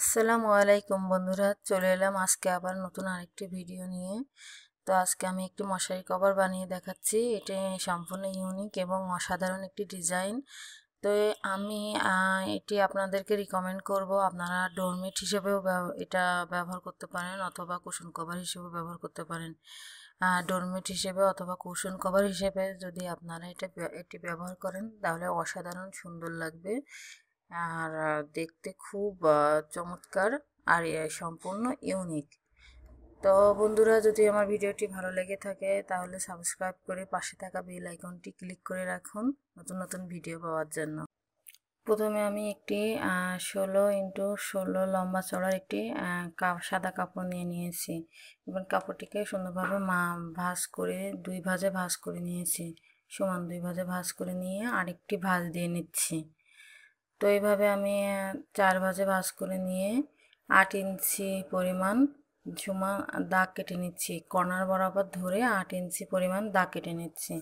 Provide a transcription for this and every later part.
আসসালামু আলাইকুম বন্ধুরা চলে এলাম আজকে আবার নতুন আরেকটি ভিডিও নিয়ে তো আজকে আমি একটি মশারি কভার বানিয়ে দেখাচ্ছি এটি সম্পূর্ণ ইউনিক এবং অসাধারণ একটি ডিজাইন তো আমি এটি আপনাদেরকে রিকমেন্ড করব আপনারা ডোরমেট হিসেবেও এটা ব্যবহার করতে পারেন অথবা কুশন কভার হিসেবে ব্যবহার করতে পারেন ডোরমেট হিসেবে অথবা কুশন কভার হিসেবে যদি আপনারা এটা এটি ব্যবহার করেন তাহলে অসাধারণ সুন্দর লাগবে আর দেখতে খুব চমৎকার আর সম্পূর্ণ ইউনিক তো বন্ধুরা যদি আমার ভিডিওটি ভালো লেগে থাকে তাহলে সাবস্ক্রাইব করে পাশে থাকা বেল আইকনটি ক্লিক করে রাখুন নতুন নতুন ভিডিও পাওয়ার জন্য প্রথমে আমি একটি ষোলো ইন্টু ষোলো লম্বা চড়ার একটি সাদা কাপড় নিয়ে নিয়েছি এবং কাপড়টিকে সুন্দরভাবে মা ভাজ করে দুই ভাজে ভাজ করে নিয়েছি সমান দুই ভাজে ভাজ করে নিয়ে আরেকটি ভাজ দিয়ে নিচ্ছি তো এইভাবে আমি চার ভাজে ভাজ করে নিয়ে আট ইঞ্চি পরিমাণ সমান দাগ কেটে নিচ্ছি কর্নার বরাবর ধরে আট ইঞ্চি পরিমাণ দাগ কেটে নিচ্ছি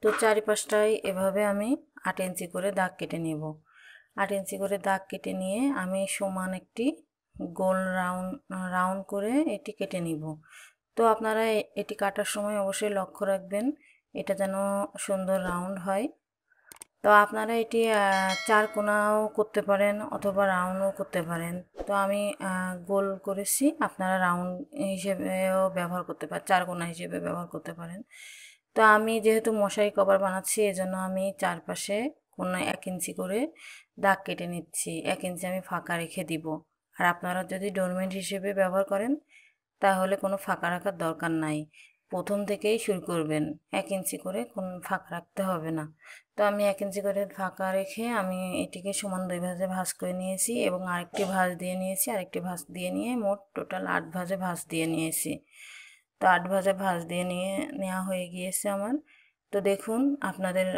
তো চারিপাশটায় এভাবে আমি আট ইঞ্চি করে দাগ কেটে নেব আট ইঞ্চি করে দাগ কেটে নিয়ে আমি সমান একটি গোল রাউন্ড রাউন্ড করে এটি কেটে নিব তো আপনারা এটি কাটার সময় অবশ্যই লক্ষ্য রাখবেন এটা যেন সুন্দর রাউন্ড হয় তো আপনারা এটি চার কোনাও করতে পারেন অথবা রাউন্ডও করতে পারেন তো আমি গোল করেছি আপনারা রাউন্ড হিসেবেও ব্যবহার করতে পারেন চার কোনা হিসেবে ব্যবহার করতে পারেন তো আমি যেহেতু মশারি কভার বানাচ্ছি এজন্য আমি চারপাশে কোনো এক ইঞ্চি করে দাগ কেটে নিচ্ছি এক ইঞ্চি আমি ফাঁকা রেখে দিব আর আপনারা যদি ডোরমেন্ট হিসেবে ব্যবহার করেন তাহলে কোনো ফাঁকা রাখার দরকার নাই প্রথম থেকেই শুরু করবেন এক ইঞ্চি করে কোন ফাঁক রাখতে হবে না তো আমি এক ইঞ্চি করে ফাঁকা রেখে আমি এটিকে সমান দুই ভাজে ভাজ করে নিয়েছি এবং আরেকটি ভাজ দিয়ে নিয়েছি আরেকটি ভাজ দিয়ে নিয়ে মোট টোটাল আট ভাজে ভাজ দিয়ে নিয়েছি তো আট ভাজে ভাজ দিয়ে নিয়ে নেওয়া হয়ে গিয়েছে আমার তো দেখুন আপনাদের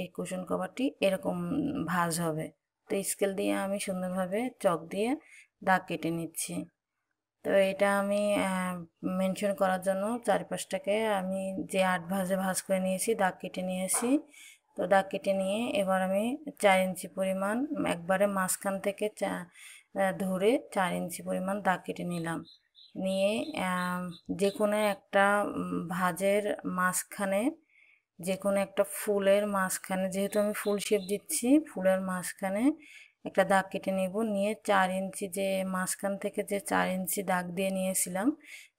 এই কুশন কভারটি এরকম ভাজ হবে তো স্কেল দিয়ে আমি সুন্দরভাবে চক দিয়ে দাগ কেটে নিচ্ছি তো এটা আমি মেনশন করার জন্য চারপাশটাকে আমি যে আট ভাজে ভাজ করে নিয়েছি দাগ কেটে নিয়েছি তো দাগ কেটে নিয়ে এবার আমি চার ইঞ্চি পরিমাণ একবারে মাঝখান থেকে চা ধরে চার ইঞ্চি পরিমাণ দাগ কেটে নিলাম নিয়ে যে কোনো একটা ভাজের মাঝখানে যে কোনো একটা ফুলের মাঝখানে যেহেতু আমি ফুল শেপ দিচ্ছি ফুলের মাঝখানে একটা দাগ কেটে নেব নিয়ে চার ইঞ্চি যে মাঝখান থেকে যে চার ইঞ্চি দাগ দিয়ে নিয়েছিলাম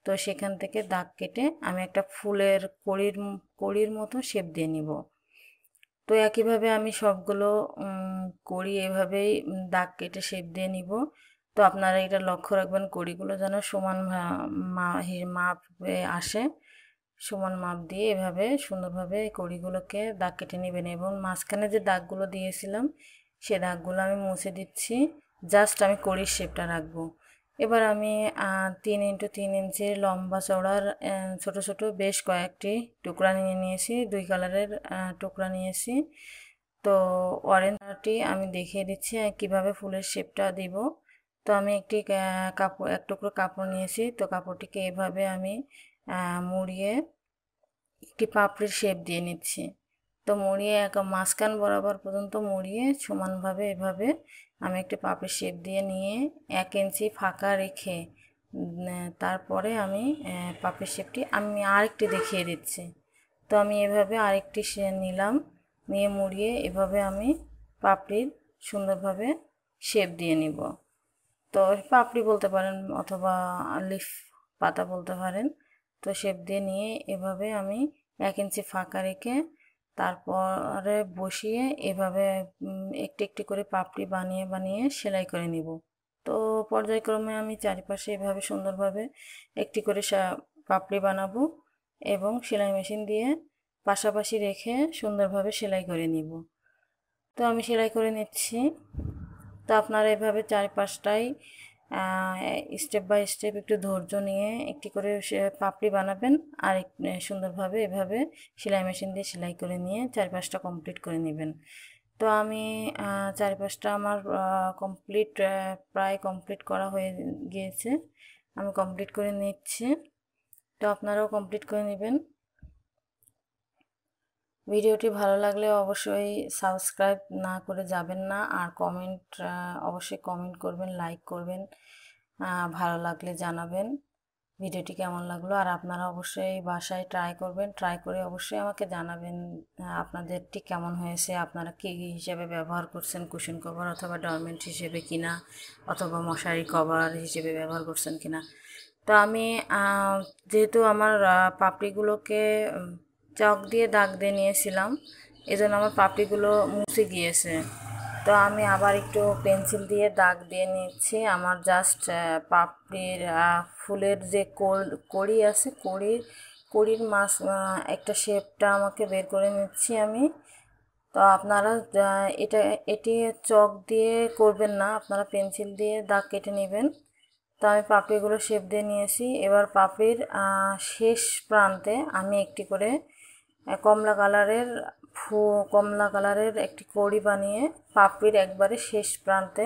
তো সেখান থেকে দাগ কেটে আমি একটা ফুলের কড়ির কড়ির মতো শেপ দিয়ে নিব তো একইভাবে আমি সবগুলো কড়ি এভাবেই দাগ কেটে শেপ দিয়ে নিব তো আপনারা এটা লক্ষ্য রাখবেন কড়িগুলো যেন সমান মাপে আসে সমান মাপ দিয়ে এভাবে সুন্দরভাবে কড়িগুলোকে দাগ কেটে নেবেন এবং মাঝখানে যে দাগগুলো দিয়েছিলাম সে দাগগুলো আমি মুছে দিচ্ছি জাস্ট আমি কড়ির শেপটা রাখবো এবার আমি তিন ইন্টু তিন ইঞ্চির লম্বা চওড়ার ছোট ছোট বেশ কয়েকটি টুকরা নিয়ে নিয়েছি দুই কালারের টুকরা নিয়েছি তো অরেঞ্জটি আমি দেখিয়ে দিচ্ছি কিভাবে ফুলের শেপটা দিব তো আমি একটি কাপড় এক টুকরো কাপড় নিয়েছি তো কাপড়টিকে এভাবে আমি মুড়িয়ে একটি পাপড়ির শেপ দিয়ে নিচ্ছি তো মুড়িয়ে এক মাঝখান বরাবর পর্যন্ত মুড়িয়ে সমানভাবে এভাবে আমি একটি পাপে শেপ দিয়ে নিয়ে এক ইঞ্চি ফাঁকা রেখে তারপরে আমি পাপে শেপটি আমি আরেকটি দেখিয়ে দিচ্ছি তো আমি এভাবে আরেকটি সে নিলাম নিয়ে মুড়িয়ে এভাবে আমি পাপড়ির সুন্দরভাবে শেপ দিয়ে নিব তো পাপড়ি বলতে পারেন অথবা লিফ পাতা বলতে পারেন তো শেপ দিয়ে নিয়ে এভাবে আমি এক ইঞ্চি ফাঁকা রেখে তারপরে বসিয়ে এভাবে একটি একটি করে পাপড়ি বানিয়ে বানিয়ে সেলাই করে নিব তো পর্যায়ক্রমে আমি চারিপাশে এভাবে সুন্দরভাবে একটি করে পাপড়ি বানাবো এবং সেলাই মেশিন দিয়ে পাশাপাশি রেখে সুন্দরভাবে সেলাই করে নিব তো আমি সেলাই করে নিচ্ছি তো আপনারা এভাবে চারিপাশটাই স্টেপ বাই স্টেপ একটু ধৈর্য নিয়ে একটি করে পাপড়ি বানাবেন আর সুন্দরভাবে এভাবে সেলাই মেশিন দিয়ে সেলাই করে নিয়ে চারপাশটা কমপ্লিট করে নেবেন তো আমি চারপাশটা আমার কমপ্লিট প্রায় কমপ্লিট করা হয়ে গিয়েছে আমি কমপ্লিট করে নিচ্ছি তো আপনারাও কমপ্লিট করে নেবেন ভিডিওটি ভালো লাগলে অবশ্যই সাবস্ক্রাইব না করে যাবেন না আর কমেন্ট অবশ্যই কমেন্ট করবেন লাইক করবেন ভালো লাগলে জানাবেন ভিডিওটি কেমন লাগলো আর আপনারা অবশ্যই বাসায় ট্রাই করবেন ট্রাই করে অবশ্যই আমাকে জানাবেন আপনাদেরটি কেমন হয়েছে আপনারা কী হিসেবে ব্যবহার করছেন কুশন কভার অথবা ডরমেন্ট হিসেবে কিনা অথবা মশারি কভার হিসেবে ব্যবহার করছেন কিনা তো আমি যেহেতু আমার পাপড়িগুলোকে চক দিয়ে দাগ দিয়ে নিয়েছিলাম এজন্য আমার পাপড়িগুলো মুছে গিয়েছে তো আমি আবার একটু পেন্সিল দিয়ে দাগ দিয়ে নিচ্ছি আমার জাস্ট পাপড়ির ফুলের যে কড়ি আছে কড়ির কড়ির মাছ একটা শেপটা আমাকে বের করে নিচ্ছি আমি তো আপনারা এটা এটি চক দিয়ে করবেন না আপনারা পেন্সিল দিয়ে দাগ কেটে নেবেন তো আমি পাপড়িগুলো শেপ দিয়ে নিয়েছি এবার পাপড়ির শেষ প্রান্তে আমি একটি করে কমলা কালারের ফু কমলা কালারের একটি কড়ি বানিয়ে পাপড়ির একবারে শেষ প্রান্তে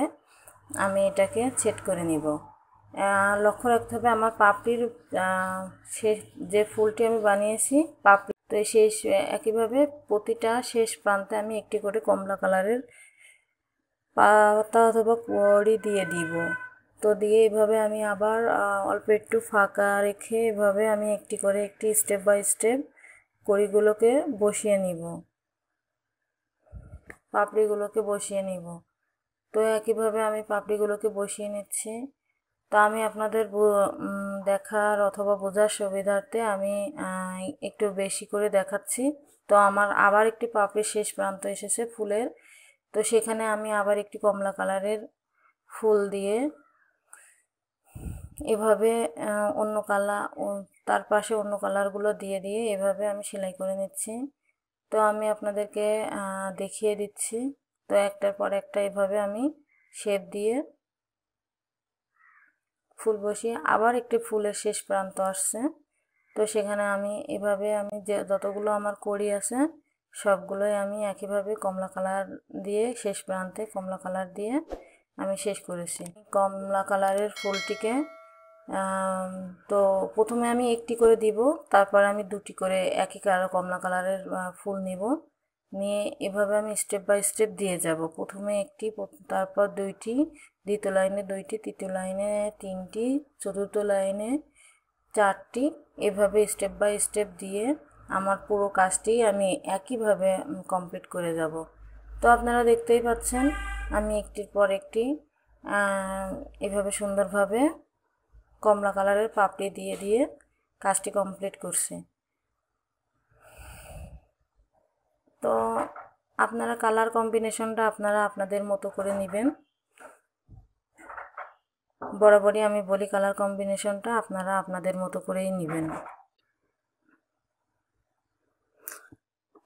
আমি এটাকে ছেট করে নিব লক্ষ্য রাখতে হবে আমার পাপড়ির শেষ যে ফুলটি আমি বানিয়েছি পাপড়ি তো শেষ একইভাবে প্রতিটা শেষ প্রান্তে আমি একটি করে কমলা কালারের পাতা অথবা কুয়ারি দিয়ে দিব তো দিয়ে এভাবে আমি আবার অল্প একটু ফাঁকা রেখে এভাবে আমি একটি করে একটি স্টেপ বাই স্টেপ কড়িগুলোকে বসিয়ে নিব পাপড়িগুলোকে বসিয়ে নিব তো একইভাবে আমি পাপড়িগুলোকে বসিয়ে নিচ্ছি তা আমি আপনাদের দেখার অথবা বোঝার সুবিধার্থে আমি একটু বেশি করে দেখাচ্ছি তো আমার আবার একটি পাপড়ির শেষ প্রান্ত এসেছে ফুলের তো সেখানে আমি আবার একটি কমলা কালারের ফুল দিয়ে এভাবে অন্য কালা তার পাশে অন্য কালারগুলো দিয়ে দিয়ে এভাবে আমি সেলাই করে নিচ্ছি তো আমি আপনাদেরকে দেখিয়ে দিচ্ছি তো একটার পর একটা এভাবে আমি শেপ দিয়ে ফুল বসিয়ে আবার একটি ফুলের শেষ প্রান্ত আসছে তো সেখানে আমি এভাবে আমি যে যতগুলো আমার করি আছে সবগুলোই আমি একইভাবে কমলা কালার দিয়ে শেষ প্রান্তে কমলা কালার দিয়ে আমি শেষ করেছি কমলা কালারের ফুলটিকে তো প্রথমে আমি একটি করে দিব তারপর আমি দুটি করে একই কালার কমলা কালারের ফুল নিব নিয়ে এভাবে আমি স্টেপ বাই স্টেপ দিয়ে যাব প্রথমে একটি তারপর দুইটি দ্বিতীয় লাইনে দুইটি তৃতীয় লাইনে তিনটি চতুর্থ লাইনে চারটি এভাবে স্টেপ বাই স্টেপ দিয়ে আমার পুরো কাজটি আমি একইভাবে কমপ্লিট করে যাব তো আপনারা দেখতেই পাচ্ছেন আমি একটির পর একটি এভাবে সুন্দরভাবে কমলা কালারের পাপড়ি দিয়ে দিয়ে কাজটি কমপ্লিট করছি তো আপনারা কালার কম্বিনেশনটা আপনারা আপনাদের মতো করে নেবেন বরাবরই আমি বলি কালার কম্বিনেশনটা আপনারা আপনাদের মতো করেই নেবেন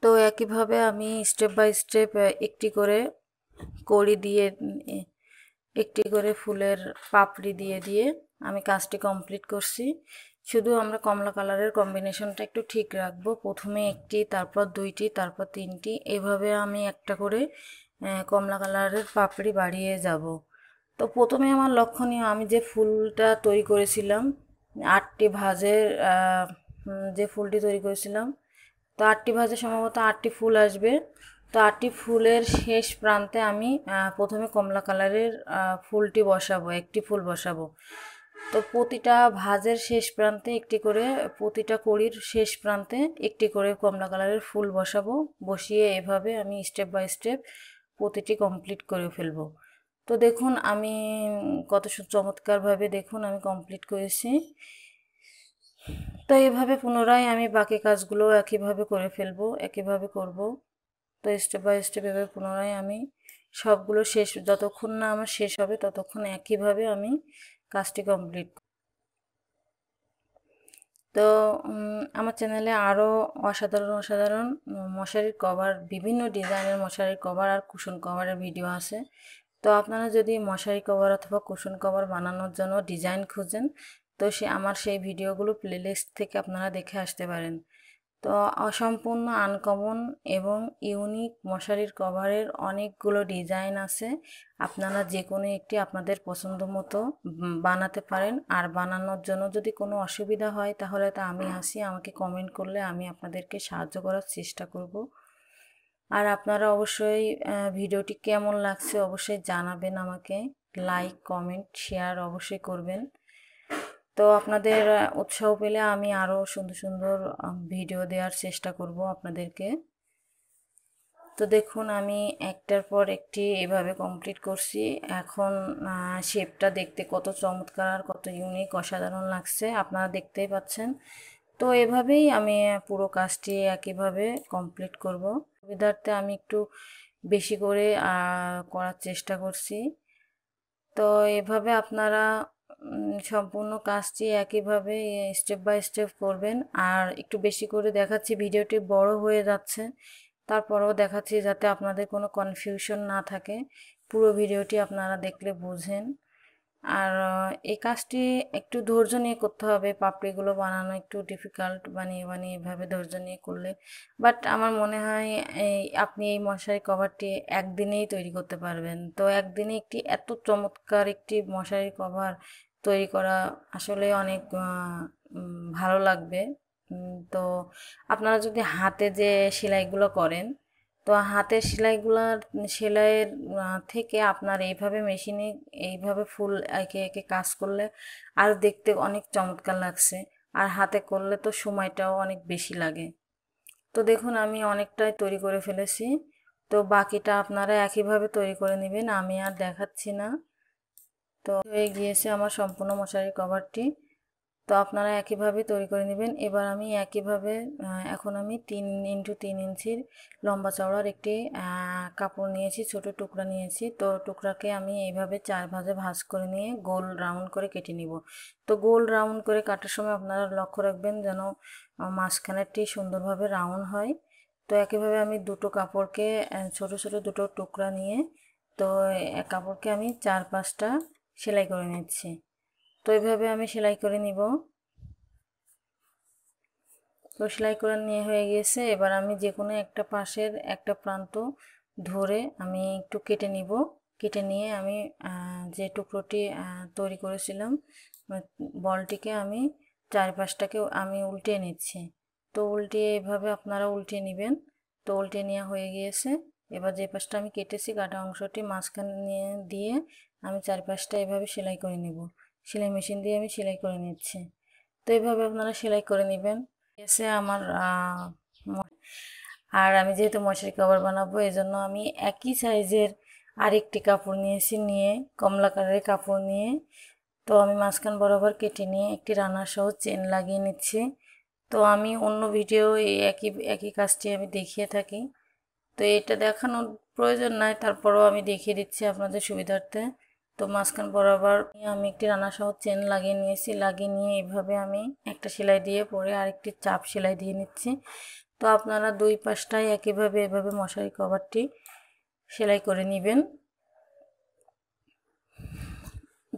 তো একইভাবে আমি স্টেপ বাই স্টেপ একটি করে কড়ি দিয়ে একটি করে ফুলের পাপড়ি দিয়ে দিয়ে আমি কাজটি কমপ্লিট করছি শুধু আমরা কমলা কালারের কম্বিনেশনটা একটু ঠিক রাখবো প্রথমে একটি তারপর দুইটি তারপর তিনটি এভাবে আমি একটা করে কমলা কালারের পাপড়ি বাড়িয়ে যাব তো প্রথমে আমার লক্ষণীয় আমি যে ফুলটা তৈরি করেছিলাম আটটি ভাজের যে ফুলটি তৈরি করেছিলাম তো আটটি ভাজে সম্ভবত আটটি ফুল আসবে তো আটটি ফুলের শেষ প্রান্তে আমি প্রথমে কমলা কালারের ফুলটি বসাবো একটি ফুল বসাবো তো প্রতিটা ভাজের শেষ প্রান্তে একটি করে প্রতিটা কড়ির শেষ প্রান্তে একটি করে কমলা কালারের ফুল বসাবো বসিয়ে এভাবে আমি স্টেপ বাই স্টেপ প্রতিটি কমপ্লিট করে ফেলবো তো দেখুন আমি কত চমৎকারভাবে দেখুন আমি কমপ্লিট করেছি তো এইভাবে পুনরায় আমি বাকি কাজগুলো একইভাবে করে ফেলবো একইভাবে করব তো স্টেপ বাই স্টেপ এভাবে পুনরায় আমি সবগুলো শেষ যতক্ষণ না আমার শেষ হবে ততক্ষণ একইভাবে আমি কাজটি কমপ্লিট তো আমার চ্যানেলে আরও অসাধারণ অসাধারণ মশারির কভার বিভিন্ন ডিজাইনের মশারির কভার আর কুশন কভারের ভিডিও আছে তো আপনারা যদি মশারি কভার অথবা কুশন কভার বানানোর জন্য ডিজাইন খুঁজেন তো সে আমার সেই ভিডিওগুলো প্লেলিস্ট থেকে আপনারা দেখে আসতে পারেন তো অসম্পূর্ণ আনকমন এবং ইউনিক মশারির কভারের অনেকগুলো ডিজাইন আছে আপনারা যে কোনো একটি আপনাদের পছন্দ মতো বানাতে পারেন আর বানানোর জন্য যদি কোনো অসুবিধা হয় তাহলে তা আমি আসি আমাকে কমেন্ট করলে আমি আপনাদেরকে সাহায্য করার চেষ্টা করব আর আপনারা অবশ্যই ভিডিওটি কেমন লাগছে অবশ্যই জানাবেন আমাকে লাইক কমেন্ট শেয়ার অবশ্যই করবেন তো আপনাদের উৎসাহ পেলে আমি আরও সুন্দর সুন্দর ভিডিও দেওয়ার চেষ্টা করব আপনাদেরকে তো দেখুন আমি একটার পর একটি এভাবে কমপ্লিট করছি এখন শেপটা দেখতে কত চমৎকার আর কত ইউনিক অসাধারণ লাগছে আপনারা দেখতেই পাচ্ছেন তো এভাবেই আমি পুরো কাজটি একইভাবে কমপ্লিট করব সুবিধার্থে আমি একটু বেশি করে করার চেষ্টা করছি তো এভাবে আপনারা সম্পূর্ণ কাজটি একইভাবে স্টেপ বাই স্টেপ করবেন আর একটু বেশি করে দেখাচ্ছি ভিডিওটি বড় হয়ে যাচ্ছে তারপরেও দেখাচ্ছি যাতে আপনাদের কোনো কনফিউশন না থাকে পুরো ভিডিওটি আপনারা দেখলে বুঝেন আর এই কাজটি একটু ধৈর্য নিয়ে করতে হবে পাপড়িগুলো বানানো একটু ডিফিকাল্ট বানিয়ে বানিয়ে এভাবে ধৈর্য নিয়ে করলে বাট আমার মনে হয় এই আপনি এই মশারি কভারটি একদিনেই তৈরি করতে পারবেন তো একদিনে একটি এত চমৎকার একটি মশারি কভার তৈরি করা আসলে অনেক ভালো লাগবে তো আপনারা যদি হাতে যে সেলাইগুলো করেন তো হাতের সেলাইগুলার সেলাইয়ের থেকে আপনার এইভাবে মেশিনে এইভাবে ফুল একে একে কাজ করলে আর দেখতে অনেক চমৎকার লাগছে আর হাতে করলে তো সময়টাও অনেক বেশি লাগে তো দেখুন আমি অনেকটাই তৈরি করে ফেলেছি তো বাকিটা আপনারা একইভাবে তৈরি করে নেবেন আমি আর দেখাচ্ছি না তো হয়ে গিয়েছে আমার সম্পূর্ণ মশারি কভারটি তো আপনারা একইভাবে তৈরি করে নেবেন এবার আমি একইভাবে এখন আমি তিন ইন্টু তিন ইঞ্চির লম্বা চওড়ার একটি কাপড় নিয়েছি ছোট টুকরা নিয়েছি তো টুকরাকে আমি এইভাবে চার ভাজে ভাজ করে নিয়ে গোল রাউন্ড করে কেটে নিব তো গোল রাউন্ড করে কাটার সময় আপনারা লক্ষ্য রাখবেন যেন মাঝখানেরটি সুন্দরভাবে রাউন্ড হয় তো একইভাবে আমি দুটো কাপড়কে ছোট ছোট দুটো টুকরা নিয়ে তো কাপড়কে আমি চার পাঁচটা সেলাই করে নিচ্ছি তো এইভাবে আমি সেলাই করে নিব তো সেলাই করে নিয়ে হয়ে গিয়েছে এবার আমি যে কোনো একটা পাশের একটা প্রান্ত ধরে আমি একটু কেটে নিব কেটে নিয়ে আমি যে টুকরোটি তৈরি করেছিলাম বলটিকে আমি চারপাশটাকে আমি উল্টিয়ে নিচ্ছি তো উল্টিয়ে এভাবে আপনারা উল্টিয়ে নেবেন তো উল্টে নেওয়া হয়ে গিয়েছে এবার যে পাশটা আমি কেটেছি কাটা অংশটি মাঝখানে নিয়ে দিয়ে আমি চারপাশটা এভাবে সেলাই করে নেব সেলাই মেশিন দিয়ে আমি সেলাই করে নিচ্ছি তো এইভাবে আপনারা সেলাই করে নেবেন এসে আমার আর আমি যেহেতু মশারি কভার বানাবো এই জন্য আমি একই সাইজের আরেকটি কাপড় নিয়েছি নিয়ে কমলা কালারের কাপড় নিয়ে তো আমি মাঝখান বরাবর কেটে নিয়ে একটি রানার সহ চেন লাগিয়ে নিচ্ছি তো আমি অন্য ভিডিও একই একই কাজটি আমি দেখিয়ে থাকি তো এটা দেখানোর প্রয়োজন নাই তারপরেও আমি দেখিয়ে দিচ্ছি আপনাদের সুবিধার্থে তো মাঝখান বরাবর আমি একটি রানা সহ চেন লাগিয়ে নিয়েছি লাগিয়ে নিয়ে এইভাবে আমি একটা সেলাই দিয়ে পরে আরেকটি চাপ সেলাই দিয়ে নিচ্ছি তো আপনারা দুই পাশটাই একইভাবে এভাবে মশারি কভারটি সেলাই করে নেবেন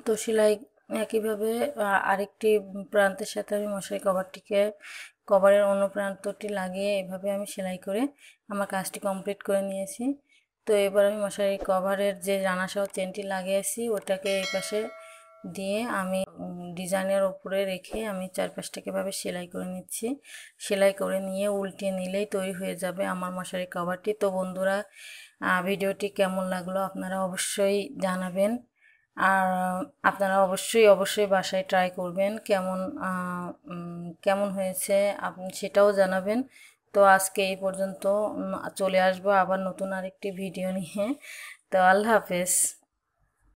তো সেলাই একইভাবে আরেকটি প্রান্তের সাথে আমি মশারি কভারটিকে কভারের অন্য প্রান্তটি লাগিয়ে এভাবে আমি সেলাই করে আমার কাজটি কমপ্লিট করে নিয়েছি তো এবার আমি মশারি কভারের যে রানাসহ চেনটি লাগিয়েছি ওটাকে এই পাশে দিয়ে আমি ডিজাইনের ওপরে রেখে আমি চারপাশটাকে ভাবে সেলাই করে নিচ্ছি সেলাই করে নিয়ে উল্টে নিলেই তৈরি হয়ে যাবে আমার মশারি কভারটি তো বন্ধুরা ভিডিওটি কেমন লাগলো আপনারা অবশ্যই জানাবেন আর আপনারা অবশ্যই অবশ্যই বাসায় ট্রাই করবেন কেমন কেমন হয়েছে আপনি সেটাও জানাবেন তো আজকে এই পর্যন্ত চলে আসবো আবার নতুন আরেকটি ভিডিও নিয়ে তো আল্লাহ হাফেজ